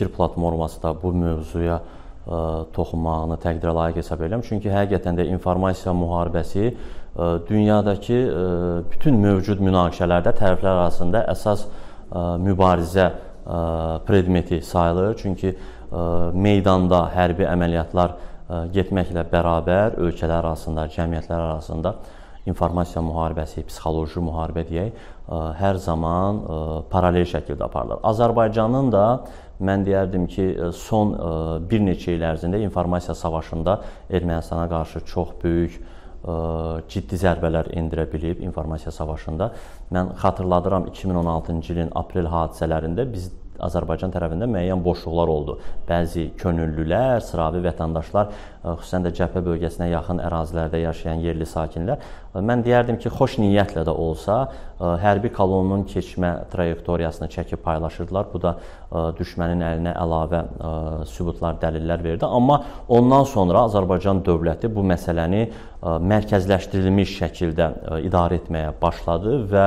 fikir platforması da bu mövzuya ə, e, toxunmağını təqdirə layiq hesab edirəm. Çünki həqiqətən də informasiya müharibəsi ə, e, dünyadakı ə, e, bütün mövcud münaqişələrdə tərəflər arasında əsas ə, mübarizə ə, predmeti sayılır. Çünki ə, meydanda hərbi əməliyyatlar ə, getməklə bərabər ölkələr arasında, cəmiyyətlər arasında informasiya müharibəsi, psixoloji müharibə deyək, ə, hər zaman ə, paralel şəkildə aparılır. Azərbaycanın da mən deyərdim ki, e, son e, bir neçə il ərzində informasiya savaşında Ermənistana qarşı çox böyük e, ciddi zərbələr endirə bilib informasiya savaşında. Mən xatırladıram 2016-cı ilin aprel hadisələrində biz Azərbaycan tərəfindən müəyyən boşluqlar oldu. Bəzi könüllülər, sıravi vətəndaşlar, e, xüsusən də cəbhə bölgəsinə yaxın ərazilərdə yaşayan yerli sakinlər e, mən deyərdim ki, xoş niyyətlə də olsa, e, hərbi kolonnun keçmə trayektoriyasını çəkib paylaşırdılar. Bu da düşmənin əlinə əlavə sübutlar, dəlillər verdi. Amma ondan sonra Azərbaycan dövləti bu məsələni mərkəzləşdirilmiş şəkildə idarə etməyə başladı və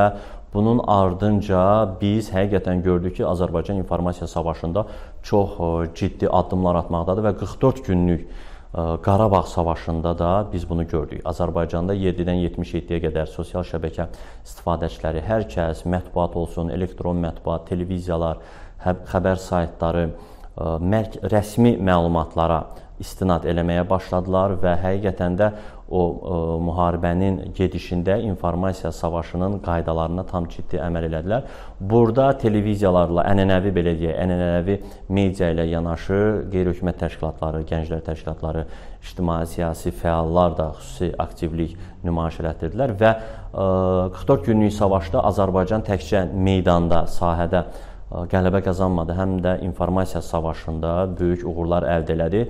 Bunun ardınca biz həqiqətən gördük ki, Azərbaycan informasiya savaşında çox e, ciddi addımlar atmaqdadır və 44 günlük e, Qarabağ savaşında da biz bunu gördük. Azərbaycanda 7-dən 77-yə qədər sosial şəbəkə istifadəçiləri, hər kəs, mətbuat olsun, elektron mətbuat, televiziyalar, xəbər saytları, e, mərk rəsmi məlumatlara istinad eləməyə başladılar və həqiqətən də o ə, e, müharibənin gedişində informasiya savaşının qaydalarına tam ciddi əməl elədilər. Burada televiziyalarla, ənənəvi belə deyək, ənənəvi media ilə yanaşı qeyri-hökumət təşkilatları, gənclər təşkilatları, ictimai-siyasi fəallar da xüsusi aktivlik nümayiş elətdirdilər və ə, e, 44 günlük savaşda Azərbaycan təkcə meydanda, sahədə e, qələbə qazanmadı, həm də informasiya savaşında böyük uğurlar əldə elədi.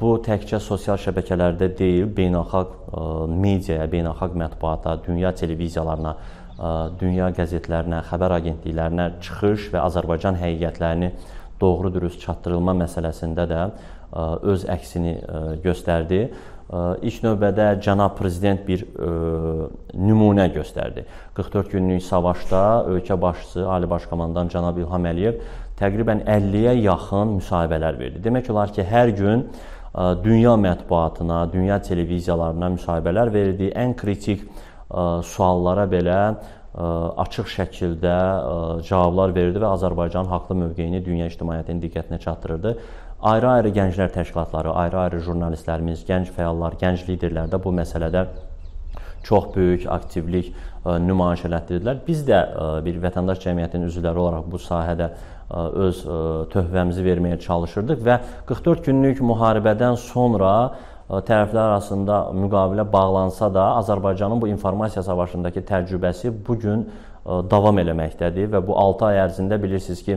Bu təkcə sosial şəbəkələrdə deyil, beynəlxalq mediaya, beynəlxalq mətbuata, dünya televiziyalarına, dünya qəzetlərinə, xəbər agentliklərinə çıxış və Azərbaycan həqiqətlərini doğru-dürüst çatdırılma məsələsində də öz əksini göstərdi. İlk növbədə cənab prezident bir ə, nümunə göstərdi. 44 günlük savaşda ölkə başçısı Ali Baş Komandan cənab İlham Əliyev təqribən 50-yə yaxın müsahibələr verdi. Demək olar ki, hər gün e, dünya mətbuatına, dünya televiziyalarına müsahibələr verdi. Ən kritik e, suallara belə e, açıq şəkildə cavablar verdi və Azərbaycanın haqlı mövqeyini dünya ictimaiyyətinin diqqətinə çatdırırdı. Ayrı-ayrı gənclər təşkilatları, ayrı-ayrı jurnalistlərimiz, gənc fəallar, gənc liderlər də bu məsələdə çox böyük aktivlik e, nümayiş elətdirdilər. Biz də e, bir vətəndaş cəmiyyətinin üzvləri olaraq bu sahədə e, öz töhvəmizi verməyə çalışırdıq və 44 günlük müharibədən sonra tərəflər arasında müqavilə bağlansa da Azərbaycanın bu informasiya savaşındakı təcrübəsi bu gün davam eləməkdədir və bu 6 ay ərzində bilirsiniz ki,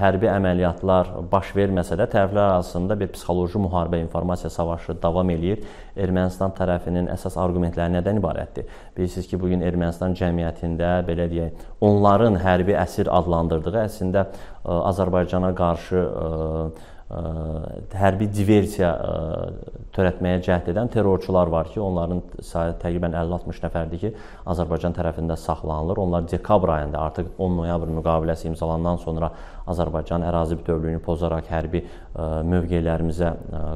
hərbi əməliyyatlar baş verməsə də tərəflər arasında bir psixoloji müharibə, informasiya savaşı davam eləyir. Ermənistan tərəfinin əsas arqumentləri nədən ibarətdir? Bilirsiniz ki, bu gün Ermənistan cəmiyyətində belə deyək, onların hərbi əsir adlandırdığı əslində Azərbaycana qarşı hərbi diversiya törətməyə cəhd edən terrorçular var ki, onların sayı təqribən 50-60 nəfərdir ki, Azərbaycan tərəfində saxlanılır. Onlar dekabr ayında artıq 10 noyabr müqaviləsi imzalandan sonra Azərbaycan ərazi bütövlüyünü pozaraq hərbi mövqelərimizə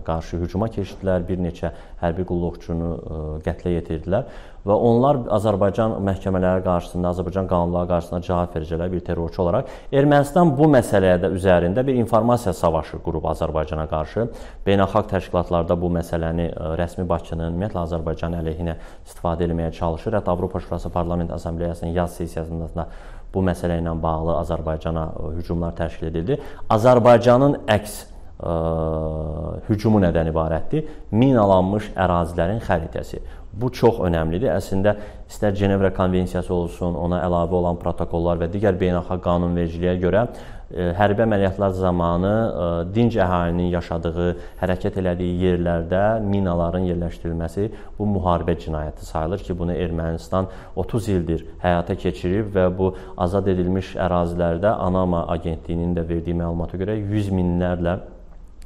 qarşı hücuma keçdilər. Bir neçə hərbi qulluqçunu qətlə yetirdilər və onlar Azərbaycan məhkəmələri qarşısında, Azərbaycan qanunları qarşısında cavab vericilər bir terrorçu olaraq Ermənistan bu məsələyə də üzərində bir informasiya savaşı qurub Azərbaycana qarşı. Beynəlxalq təşkilatlarda bu məsələni e, rəsmi Bakının ümumiyyətlə Azərbaycan əleyhinə istifadə etməyə çalışır. Hətta Avropa Şurası Parlament Assambleyasının yaz sessiyasında bu məsələ ilə bağlı Azərbaycana e, hücumlar təşkil edildi. Azərbaycanın əks ə, e, hücumu nədən ibarətdir? Minalanmış ərazilərin xəritəsi. Bu çox önəmlidir. Əslində istər Cenevra konvensiyası olsun, ona əlavə olan protokollar və digər beynəlxalq qanunvericiliyə görə e, hərbi əməliyyatlar zamanı e, dinc əhalinin yaşadığı, hərəkət elədiyi yerlərdə minaların yerləşdirilməsi bu müharibə cinayəti sayılır ki, bunu Ermənistan 30 ildir həyata keçirib və bu azad edilmiş ərazilərdə ANAMA agentliyinin də verdiyi məlumata görə 100 minlərlə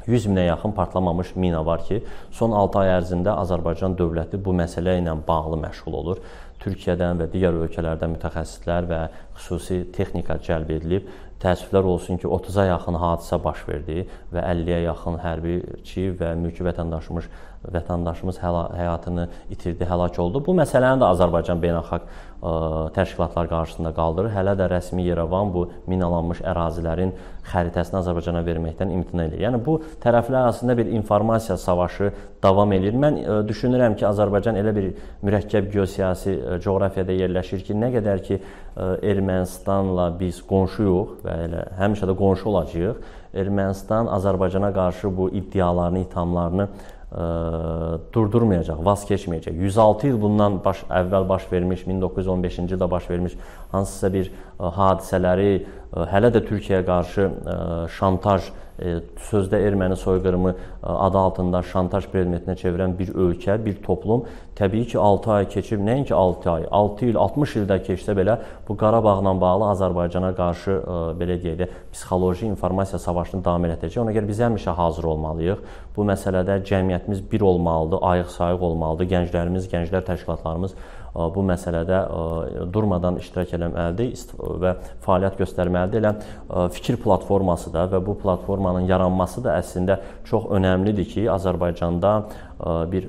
100 minə yaxın partlamamış mina var ki, son 6 ay ərzində Azərbaycan dövləti bu məsələ ilə bağlı məşğul olur. Türkiyədən və digər ölkələrdən mütəxəssislər və xüsusi texnika cəlb edilib. Təəssüflər olsun ki, 30-a yaxın hadisə baş verdi və 50-yə yaxın hərbiçi və mülki vətəndaşımız vətəndaşımız həla, həyatını itirdi, həlak oldu. Bu məsələni də Azərbaycan beynəlxalq ə, e, təşkilatlar qarşısında qaldırır. Hələ də rəsmi Yerevan bu minalanmış ərazilərin xəritəsini Azərbaycana verməkdən imtina edir. Yəni bu tərəflər arasında bir informasiya savaşı davam edir. Mən ə, e, düşünürəm ki, Azərbaycan elə bir mürəkkəb geosiyasi ə, e, coğrafiyada yerləşir ki, nə qədər ki ə, Ermənistanla biz qonşuyuq və elə həmişə də qonşu olacağıq. Ermənistan Azərbaycana qarşı bu iddialarını, ithamlarını durdurmayacaq, vaz keçməyəcək. 106 il bundan baş əvvəl baş vermiş, 1915-ci ildə baş vermiş hansısa bir hadisələri hələ də Türkiyəyə qarşı şantaj sözdə erməni soyqırımı adı altında şantaj predmetinə çevirən bir ölkə, bir toplum Təbii ki, 6 ay keçib, nəinki 6 ay, 6 il, 60 ildə keçsə belə bu Qarabağla bağlı Azərbaycana qarşı ə, e, belə deyək də psixoloji informasiya savaşını davam elətdirəcək. Ona görə biz həmişə hazır olmalıyıq. Bu məsələdə cəmiyyətimiz bir olmalıdır, ayıq-sayıq olmalıdır. Gənclərimiz, gənclər təşkilatlarımız e, bu məsələdə e, durmadan iştirak etməlidir və fəaliyyət göstərməlidir. Elə fikir platforması da və bu platformanın yaranması da əslində çox önəmlidir ki, Azərbaycanda bir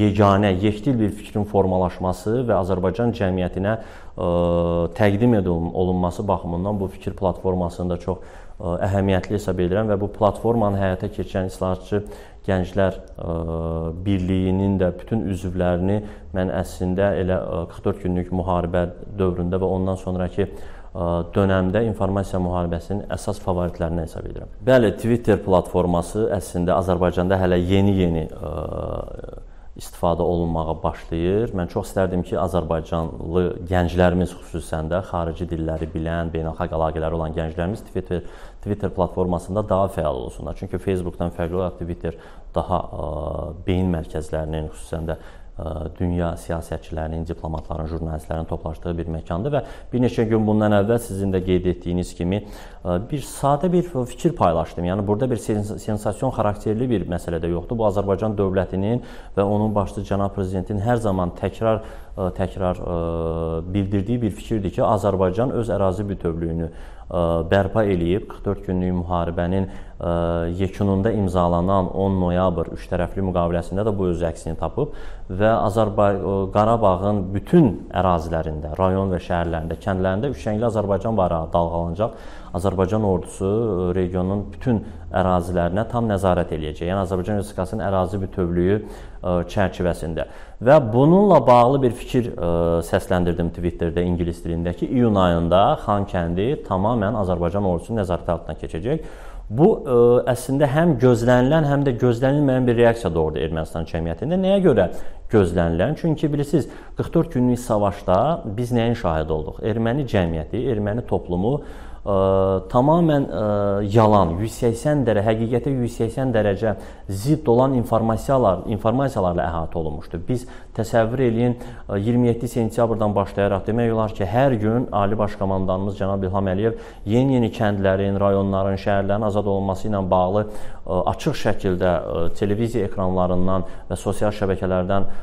yeganə, yekdil bir fikrin formalaşması və Azərbaycan cəmiyyətinə təqdim olunması baxımından bu fikir platformasında çox əhəmiyyətli hesab edirəm və bu platformanı həyata keçirən islahatçı Gənclər Birliyinin də bütün üzvlərini mən əslində elə 44 günlük müharibə dövründə və ondan sonrakı dönəmdə informasiya müharibəsinin əsas favoritlərinə hesab edirəm. Bəli, Twitter platforması əslində Azərbaycanda hələ yeni-yeni istifadə olunmağa başlayır. Mən çox istərdim ki, Azərbaycanlı gənclərimiz xüsusən də xarici dilləri bilən, beynəlxalq əlaqələri olan gənclərimiz Twitter Twitter platformasında daha fəal olsunlar. Çünki Facebookdan fərqli olaraq Twitter daha ə, beyin mərkəzlərinin, xüsusən də dünya siyasətçilərinin, diplomatların, jurnalistlərin toplaşdığı bir məkandır və bir neçə gün bundan əvvəl sizin də qeyd etdiyiniz kimi bir sadə bir fikir paylaşdım. Yəni burada bir sensasiyon xarakterli bir məsələ də yoxdur. Bu Azərbaycan dövlətinin və onun başçı cənab prezidentin hər zaman təkrar e, təkrar e, bildirdiyi bir fikirdir ki, Azərbaycan öz ərazi bütövlüyünü e, bərpa eləyib 44 günlük müharibənin yekununda imzalanan 10 noyabr üçtərəfli müqaviləsində də bu öz əksini tapıb və Azərbaycan Qarabağın bütün ərazilərində, rayon və şəhərlərində, kəndlərində üçrəngli Azərbaycan bayrağı dalğalanacaq. Azərbaycan ordusu e, regionun bütün ərazilərinə tam nəzarət eləyəcək. Yəni Azərbaycan Respublikasının ərazi bütövlüyü e, çərçivəsində. Və bununla bağlı bir fikir e, səsləndirdim Twitterdə ingilis dilindəki iyun ayında Xankəndi tamamilə Azərbaycan ordusunun nəzarəti altına keçəcək. Bu ə, əslində həm gözlənilən, həm də gözlənilməyən bir reaksiya doğurdu Ermənistan cəmiyyətində. Nəyə görə gözlənilən? Çünki bilirsiniz, 44 günlük savaşda biz nəyin şahid olduq? Erməni cəmiyyəti, erməni toplumu ə, tamamən ə, yalan, 180 dərəcə, həqiqətə 180 dərəcə zidd olan informasiyalar, informasiyalarla əhatə olunmuşdur. Biz təsəvvür eləyin 27 sentyabrdan başlayaraq demək olar ki, hər gün Ali Baş Komandanımız cənab İlham Əliyev yeni-yeni kəndlərin, rayonların, şəhərlərin azad olunması ilə bağlı E, açıq şəkildə e, televiziya ekranlarından və sosial şəbəkələrdən e,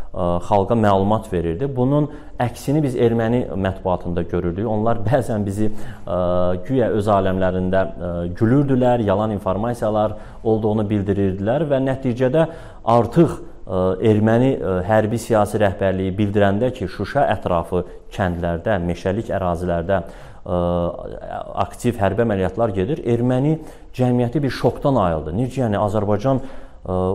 xalqa məlumat verirdi. Bunun əksini biz erməni mətbuatında görürdük. Onlar bəzən bizi güya öz aləmlərində gülürdülər, yalan informasiyalar olduğunu bildirirdilər və nəticədə artıq erməni hərbi siyasi rəhbərliyi bildirəndə ki, Şuşa ətrafı kəndlərdə, meşəlik ərazilərdə aktiv hərbi əməliyyatlar gedir. Erməni cəmiyyəti bir şokdan ayıldı. Necə yəni Azərbaycan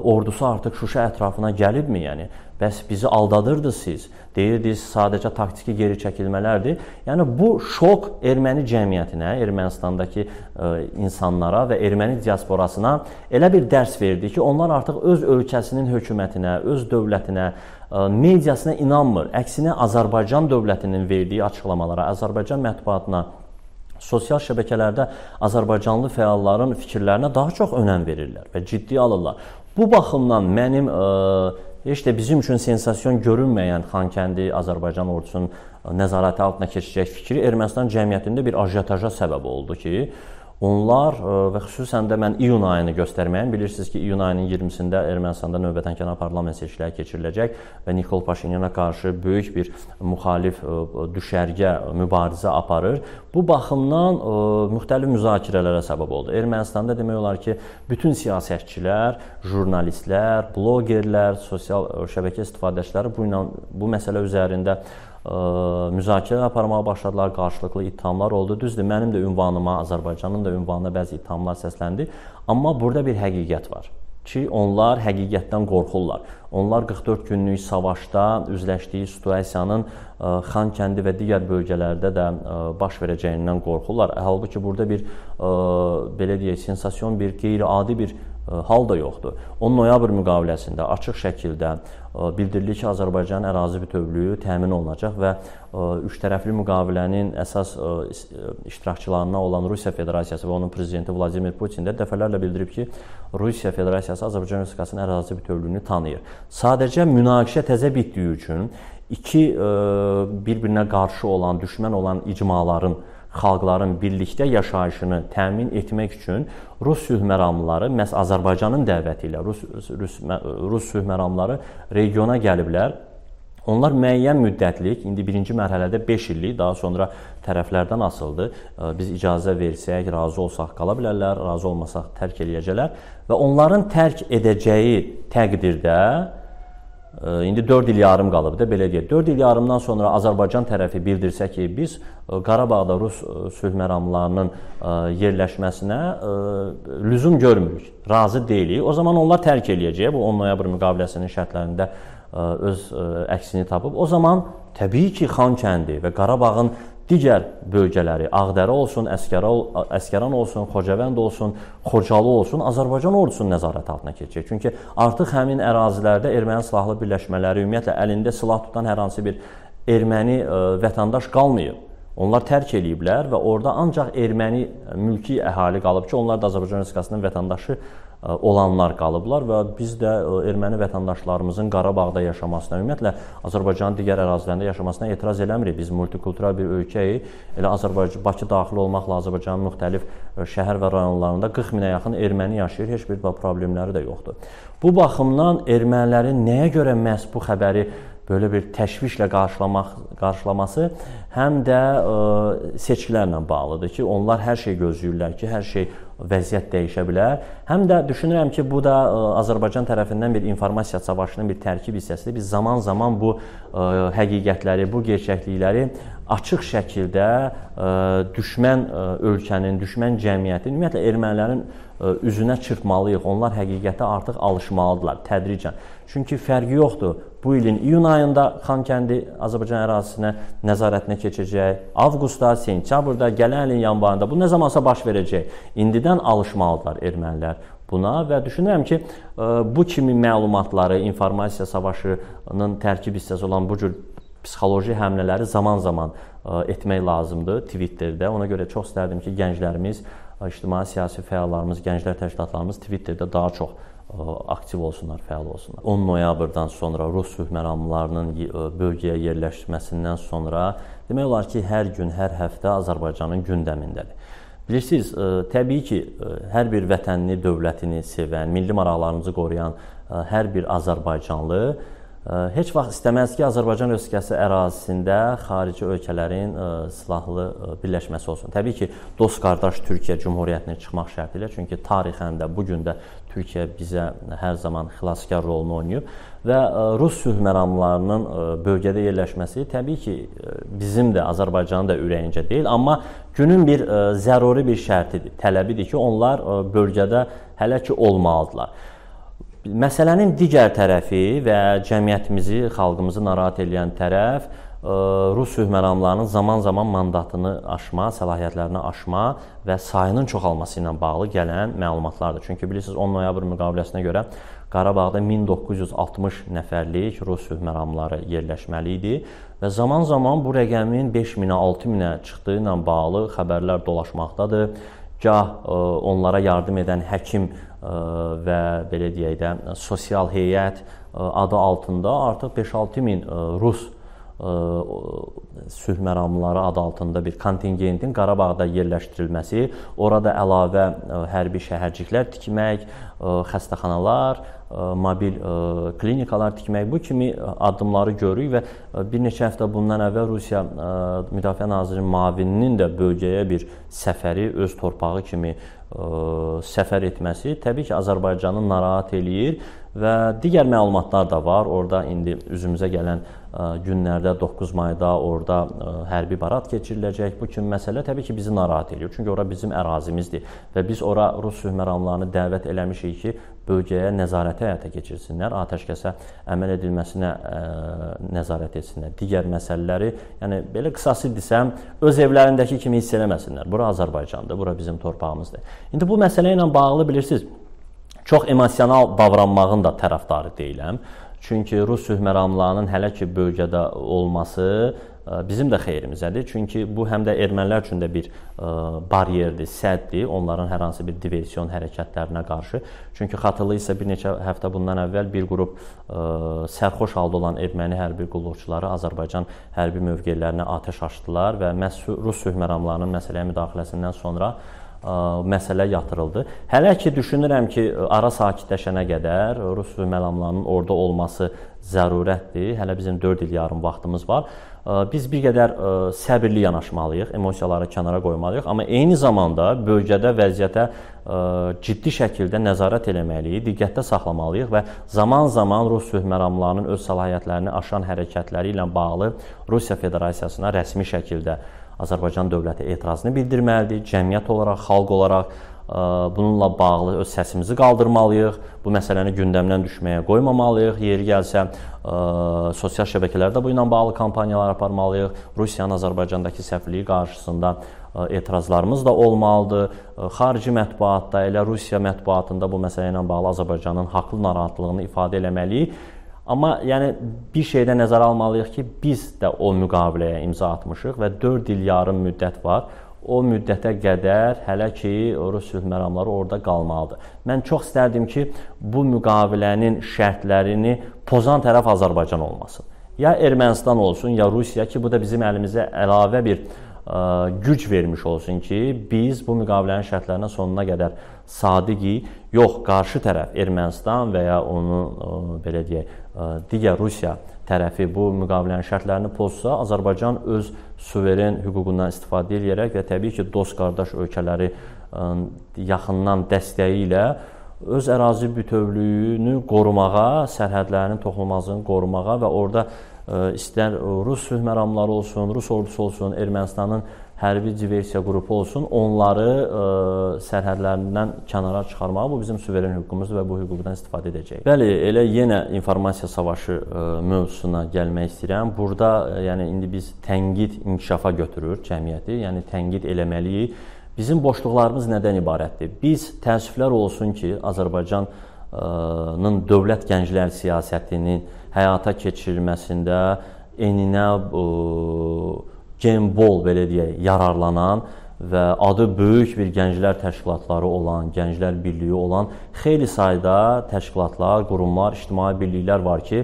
ordusu artıq Şuşa ətrafına gəlibmi? Yəni Bəs bizi aldadırdı siz. Deyirdiniz sadəcə taktiki geri çəkilmələrdir. Yəni bu şok erməni cəmiyyətinə, Ermənistandakı ə, e, insanlara və erməni diasporasına elə bir dərs verdi ki, onlar artıq öz ölkəsinin hökumətinə, öz dövlətinə e, mediasına inanmır. Əksinə Azərbaycan dövlətinin verdiyi açıqlamalara, Azərbaycan mətbuatına sosial şəbəkələrdə azərbaycanlı fəalların fikirlərinə daha çox önəm verirlər və ciddi alırlar. Bu baxımdan mənim ə, e, heç də bizim üçün sensasiyon görünməyən Xankəndi Azərbaycan ordusunun nəzarəti altına keçəcək fikri Ermənistan cəmiyyətində bir ajiotaja səbəb oldu ki, Onlar e, və xüsusən də mən iyun ayını göstərməyəm. Bilirsiniz ki, iyun ayının 20-sində Ermənistanda növbədənkənar parlament seçkiləri keçiriləcək və Nikol Paşinyana qarşı böyük bir müxalif e, düşərgə mübarizə aparır. Bu baxımdan e, müxtəlif müzakirələrə səbəb oldu. Ermənistanda demək olar ki, bütün siyasətçilər, jurnalistlər, bloqerlər, sosial şəbəkə istifadəçiləri bu ilə bu məsələ üzərində müzakirə aparmağa başladılar, qarşılıqlı ittihamlar oldu. Düzdür, mənim də ünvanıma, Azərbaycanın da ünvanına bəzi ittihamlar səsləndi. Amma burada bir həqiqət var ki, onlar həqiqətdən qorxurlar. Onlar 44 günlük savaşda üzləşdiyi situasiyanın Xankəndi və digər bölgələrdə də baş verəcəyindən qorxurlar. Halbuki burada bir belə deyək, sensasiyon bir qeyri-adi bir hal da yoxdur. O noyabr müqaviləsində açıq şəkildə bildirilir ki, Azərbaycanın ərazi bütövlüyü təmin olunacaq və üçtərəfli müqavilənin əsas iştirakçılarına olan Rusiya Federasiyası və onun prezidenti Vladimir Putin də dəfələrlə bildirib ki, Rusiya Federasiyası Azərbaycan Respublikasının ərazi bütövlüyünü tanıyır. Sadəcə münaqişə təzə bitdiyi üçün iki bir-birinə qarşı olan, düşmən olan icmaların xalqların birlikdə yaşayışını təmin etmək üçün Rus sülhməramları məhz Azərbaycanın dəvəti ilə Rus Rus, Rus sülhməramları regiona gəliblər. Onlar müəyyən müddətlik, indi birinci mərhələdə 5 illik, daha sonra tərəflərdən asıldı. Biz icazə versək, razı olsaq qala bilərlər, razı olmasaq tərk eləyəcəklər və onların tərk edəcəyi təqdirdə İndi 4 il yarım qalıbdır, belə deyək. 4 il yarımdan sonra Azərbaycan tərəfi bildirsə ki, biz e, Qarabağda rus e, sülh məramlarının e, yerləşməsinə lüzum görmürük, razı deyilik. O zaman onlar tərk eləyəcək bu 10 noyabr müqaviləsinin şərtlərində öz əksini tapıb. O zaman təbii ki, Xankəndi və Qarabağın digər bölgələri, Ağdərə olsun, Əskəra, Əskəran olsun, Xocavənd olsun, Xocalı olsun, Azərbaycan ordusunun nəzarəti altına keçir. Çünki artıq həmin ərazilərdə erməni silahlı birləşmələri, ümumiyyətlə əlində silah tutan hər hansı bir erməni ə, e, vətəndaş qalmayıb. Onlar tərk eləyiblər və orada ancaq erməni mülki əhali qalıb ki, onlar da Azərbaycan Respublikasının vətəndaşı e, olanlar qalıblar və biz də e, erməni vətəndaşlarımızın Qarabağda yaşamasına, ümumiyyətlə Azərbaycanın digər ərazilərində yaşamasına etiraz eləmirik. Biz multikultural bir ölkəyik. Elə Azərbaycan Bakı daxil olmaqla Azərbaycanın müxtəlif e, şəhər və rayonlarında 40 minə yaxın erməni yaşayır. Heç bir problemləri də yoxdur. Bu baxımdan ermənilərin nəyə görə məhz bu xəbəri belə bir təşvişlə qarşılamaq qarşılaması həm də ə, e, seçkilərlə bağlıdır ki, onlar hər şey gözləyirlər ki, hər şey vəziyyət dəyişə bilər. Həm də düşünürəm ki, bu da ə, e, Azərbaycan tərəfindən bir informasiya savaşının bir tərkib hissəsidir. Biz zaman-zaman bu ə, e, həqiqətləri, bu gerçəklikləri açıq şəkildə ə, e, düşmən ə, ölkənin, düşmən cəmiyyətinin, ümumiyyətlə ermənilərin ə, üzünə çırpmalıyıq. Onlar həqiqətə artıq alışmalıdırlar tədricən. Çünki fərqi yoxdur. Bu ilin iyun ayında Xankəndi Azərbaycan ərazisinə nəzarətinə keçəcək. Avqustda, sentyabrda, gələn ilin yanvarında bu nə zamansa baş verəcək. İndi incidən alışmalıdırlar ermənilər buna və düşünürəm ki, e, bu kimi məlumatları, informasiya savaşının tərkib hissəsi olan bu cür psixoloji həmlələri zaman-zaman e, etmək lazımdır Twitterdə. Ona görə çox istərdim ki, gənclərimiz, e, ictimai siyasi fəallarımız, gənclər təşkilatlarımız Twitterdə daha çox aktiv olsunlar, fəal olsunlar. 10 noyabrdan sonra rus sülhməramlarının bölgəyə yerləşməsindən sonra demək olar ki, hər gün, hər həftə Azərbaycanın gündəmindədir. Bilirsiniz, ə, e, təbii ki, ə, e, hər bir vətənini, dövlətini sevən, milli maraqlarımızı qoruyan ə, e, hər bir azərbaycanlı Heç vaxt istəməz ki, Azərbaycan Respublikası ərazisində xarici ölkələrin silahlı birləşməsi olsun. Təbii ki, dost qardaş Türkiyə Cümhuriyyətinin çıxmaq şərti ilə, çünki tarixən də bu gün də Türkiyə bizə hər zaman xilaskar rolunu oynayıb və rus sülh məramlarının bölgədə yerləşməsi təbii ki, bizim də Azərbaycanın da ürəyincə deyil, amma günün bir zəruri bir şərtidir, tələbidir ki, onlar bölgədə hələ ki olmalıdırlar. Məsələnin digər tərəfi və cəmiyyətimizi, xalqımızı narahat edən tərəf e, rus hökmranlarının zaman-zaman mandatını aşma, səlahiyyətlərini aşma və sayının çoxalması ilə bağlı gələn məlumatlardır. Çünki bilirsiniz 10 noyabr müqaviləsinə görə Qarabağda 1960 nəfərlik rus hökmranları yerləşməli idi və zaman-zaman bu rəqəmin 5000-ə, 6000-ə çıxdığı ilə bağlı xəbərlər dolaşmaqdadır. Gah e, onlara yardım edən həkim və belə deyək də sosial heyət adı altında artıq 5-6 min rus sülh məramları adı altında bir kontingentin Qarabağda yerləşdirilməsi, orada əlavə hərbi şəhərciklər tikmək, xəstəxanalar, mobil klinikalar tikmək bu kimi addımları görürük və bir neçə həftə bundan əvvəl Rusiya Müdafiə Nazirinin mavininin də bölgəyə bir səfəri öz torpağı kimi səfər etməsi təbii ki, Azərbaycanı narahat eləyir və digər məlumatlar da var. Orda indi üzümüzə gələn günlərdə 9 mayda orada hərbi barat keçiriləcək. Bu kimi məsələ təbii ki, bizi narahat eləyir. Çünki ora bizim ərazimizdir və biz ora rus hökmranlarını dəvət eləmişik ki, bölgəyə nəzarəti həyata keçirsinlər, atəşkəsə əməl edilməsinə ə, e, nəzarət etsinlər. Digər məsələləri, yəni belə qısası desəm, öz evlərindəki kimi hiss eləməsinlər. Bura Azərbaycandır, bura bizim torpağımızdır. İndi bu məsələ ilə bağlı bilirsiniz, çox emosional davranmağın da tərəfdarı deyiləm. Çünki rus sülh məramlarının hələ ki bölgədə olması bizim də xeyrimizədir. Çünki bu həm də ermənilər üçün də bir baryerdir, səddir onların hər hansı bir diversion hərəkətlərinə qarşı. Çünki xatırlayırsa bir neçə həftə bundan əvvəl bir qrup sərxoş halda olan erməni hərbi qulluqçuları Azərbaycan hərbi mövqelərinə atəş açdılar və məhz Rus hökmranlarının məsələyə müdaxiləsindən sonra məsələ yatırıldı. Hələ ki düşünürəm ki, ara sakitləşənə qədər Rus və məlamlanın orada olması zərurətdir. Hələ bizim 4 il yarım vaxtımız var. Biz bir qədər səbirli yanaşmalıyıq, emosiyaları kənara qoymalıyıq, amma eyni zamanda bölgədə vəziyyətə ciddi şəkildə nəzarət eləməliyik, diqqətdə saxlamalıyıq və zaman-zaman rus sülhməramlarının öz səlahiyyətlərini aşan hərəkətləri ilə bağlı Rusiya Federasiyasına rəsmi şəkildə Azərbaycan dövləti etirazını bildirməlidir. Cəmiyyət olaraq, xalq olaraq e, bununla bağlı öz səsimizi qaldırmalıyıq. Bu məsələni gündəmdən düşməyə qoymamalıyıq. Yeri gəlsə e, sosial şəbəkələrdə bu ilə bağlı kampaniyalar aparmalıyıq. Rusiyanın Azərbaycandakı səfirliyi qarşısında e, etirazlarımız da olmalıdır. Xarici mətbuatda, elə Rusiya mətbuatında bu məsələ ilə bağlı Azərbaycanın haqlı narahatlığını ifadə etməliyik Amma yəni bir şeydə nəzərə almalıyıq ki, biz də o müqaviləyə imza atmışıq və 4 il yarım müddət var. O müddətə qədər hələ ki rus sülh məramları orada qalmalıdır. Mən çox istərdim ki, bu müqavilənin şərtlərini pozan tərəf Azərbaycan olmasın. Ya Ermənistan olsun, ya Rusiya ki, bu da bizim əlimizə əlavə bir ə, e, güc vermiş olsun ki, biz bu müqavilənin şərtlərinə sonuna qədər sadiqik. Yox, qarşı tərəf Ermənistan və ya onu ə, e, belə deyək, digər Rusiya tərəfi bu müqavilənin şərtlərini pozsa, Azərbaycan öz suveren hüququndan istifadə edərək və təbii ki, dost qardaş ölkələri yaxından dəstəyi ilə öz ərazi bütövlüyünü qorumağa, sərhədlərinin toxunulmazlığını qorumağa və orada istər Rus sülh məramları olsun, Rus ordusu olsun, Ermənistanın hərbi diversiya qrupu olsun, onları ə, e, sərhədlərindən kənara çıxarmağa bu bizim suveren hüququmuzdur və bu hüquqdan istifadə edəcəyik. Bəli, elə yenə informasiya savaşı ə, e, mövzusuna gəlmək istəyirəm. Burada ə, e, yəni indi biz tənqid inkişafa götürür cəmiyyəti, yəni tənqid eləməliyik. Bizim boşluqlarımız nədən ibarətdir? Biz təəssüflər olsun ki, Azərbaycanın dövlət gənclər siyasətinin həyata keçirilməsində eninə ə, gembol belə deyək, yararlanan və adı böyük bir gənclər təşkilatları olan, gənclər birliyi olan xeyli sayda təşkilatlar, qurumlar, ictimai birliklər var ki,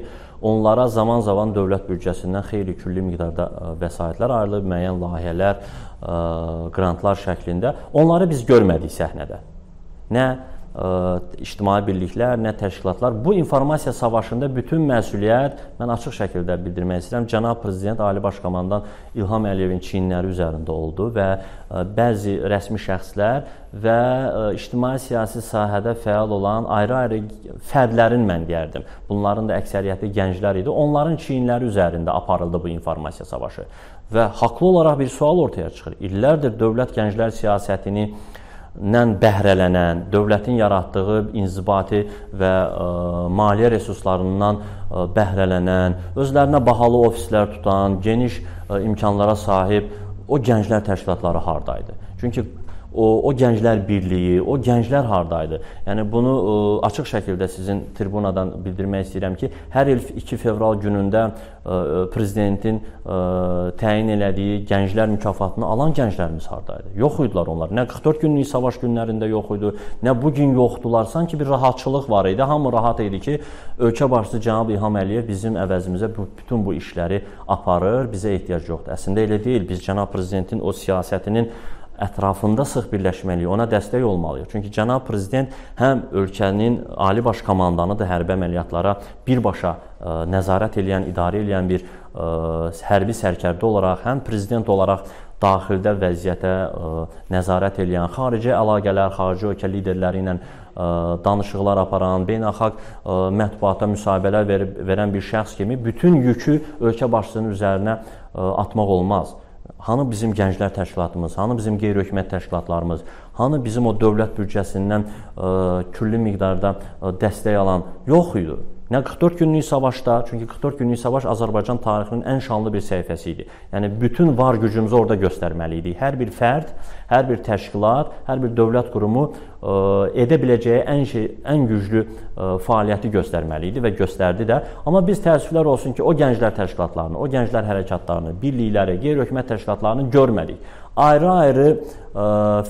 onlara zaman-zaman dövlət büdcəsindən xeyli külli miqdarda e, vəsaitlər ayrılıb, müəyyən layihələr, qrantlar e, şəklində. Onları biz görmədik səhnədə. Nə ictimai birliklər, nə təşkilatlar. Bu informasiya savaşında bütün məsuliyyət mən açıq şəkildə bildirmək istəyirəm. Cənab prezident Ali Baş Komandan İlham Əliyevin çiyinləri üzərində oldu və bəzi rəsmi şəxslər və ictimai siyasi sahədə fəal olan ayrı-ayrı fərdlərin mən deyərdim. Bunların da əksəriyyəti gənclər idi. Onların çiyinləri üzərində aparıldı bu informasiya savaşı. Və haqlı olaraq bir sual ortaya çıxır. İllərdir dövlət gənclər siyasətini nən bəhrələnən, dövlətin yaratdığı inzibati və ə, e, maliyyə resurslarından ə, e, bəhrələnən, özlərinə bahalı ofislər tutan, geniş ə, e, imkanlara sahib o gənclər təşkilatları hardaydı? Çünki o, o gənclər birliyi, o gənclər hardaydı? Yəni bunu ə, e, açıq şəkildə sizin tribunadan bildirmək istəyirəm ki, hər il 2 fevral günündə ə, e, e, prezidentin ə, təyin elədiyi gənclər mükafatını alan gənclərimiz hardaydı? Yox idilər onlar. Nə 44 günlük savaş günlərində yox idi, nə bu gün yoxdular. Sanki bir rahatçılıq var idi. Hamı rahat idi ki, ölkə başçısı cənab İlham Əliyev bizim əvəzimizə bu, bütün bu işləri aparır, bizə ehtiyac yoxdur. Əslində elə deyil. Biz cənab prezidentin o siyasətinin ətrafında sıx birləşməliyik, ona dəstək olmalıyıq. Çünki cənab prezident həm ölkənin ali baş komandanıdır hərbi əməliyyatlara birbaşa e, nəzarət edən, idarə edən bir e, hərbi sərkərdə olaraq, həm prezident olaraq daxildə vəziyyətə e, nəzarət edən, xarici əlaqələr, xarici ölkə liderləri ilə danışıqlar aparan, beynəlxalq mətbuata müsahibələr verib, verən bir şəxs kimi bütün yükü ölkə başçısının üzərinə atmaq olmaz. Hanı bizim gənclər təşkilatımız, hanı bizim qeyri-hökumət təşkilatlarımız, hanı bizim o dövlət büdcəsindən ə, e, külli miqdarda ə, e, dəstək alan yox idi. Yəni 44 günlük savaşda, çünki 44 günlük savaş Azərbaycan tarixinin ən şanlı bir səhifəsi idi. Yəni bütün var gücümüzü orada göstərməli idik. Hər bir fərd, hər bir təşkilat, hər bir dövlət qurumu ə, e, edə biləcəyi ən şey, ən güclü ə, e, fəaliyyəti göstərməli idi və göstərdi də. Amma biz təəssüflər olsun ki, o gənclər təşkilatlarını, o gənclər hərəkatlarını, birlikləri, qeyri-hökumət təşkilatlarını görmədik ayrı-ayrı e,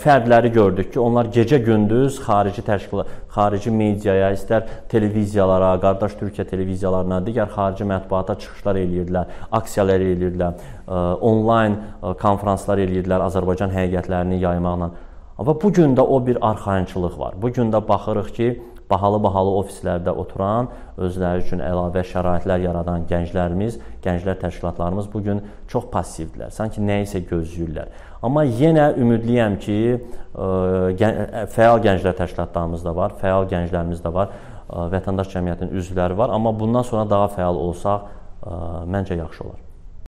fərdləri gördük ki, onlar gecə-gündüz xarici təşkilat, xarici mediaya, istər televiziyalara, qardaş Türkiyə televiziyalarına, digər xarici mətbuata çıxışlar eləyirdilər, aksiyalar eləyirdilər, e, onlayn e, konfranslar eləyirdilər Azərbaycan həqiqətlərini yaymaqla. Və bu gün də o bir arxayınçılıq var. Bu gün də baxırıq ki, bahalı-bahalı ofislərdə oturan, özləri üçün əlavə şəraitlər yaradan gənclərimiz, gənclər təşkilatlarımız bu gün çox passivdirlər. Sanki nə isə gözləyirlər. Amma yenə ümidliyəm ki, e, fəal gənclər təşkilatlarımız da var, fəal gənclərimiz də var, e, vətəndaş cəmiyyətinin üzvləri var, amma bundan sonra daha fəal olsaq, e, məncə yaxşı olar.